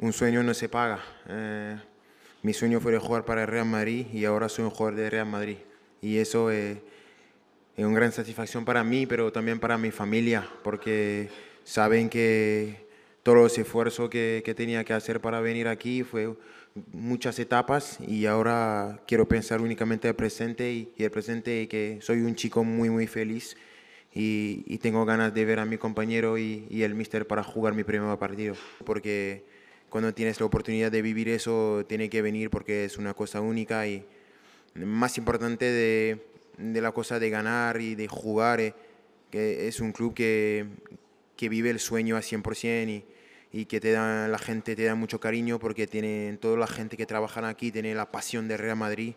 un sueño no se paga. Eh, mi sueño fue jugar para el Real Madrid y ahora soy un jugador de Real Madrid. Y eso eh, es, una gran satisfacción para mí, pero también para mi familia, porque saben que todo los esfuerzo que, tenía que hacer para venir aquí fue muchas etapas y ahora quiero pensar únicamente el presente y, el presente y que soy un chico muy muy feliz y, tengo ganas de ver a mi compañero y, y el mister para jugar mi primer partido porque cuando tienes la oportunidad de vivir eso, tiene que venir porque es una cosa única y más importante de, la cosa de ganar y de jugar, eh, que es un club que, que vive el sueño a 100% y, y que te da, la gente te da mucho cariño porque tiene toda la gente que trabajan aquí tiene la pasión de Real Madrid.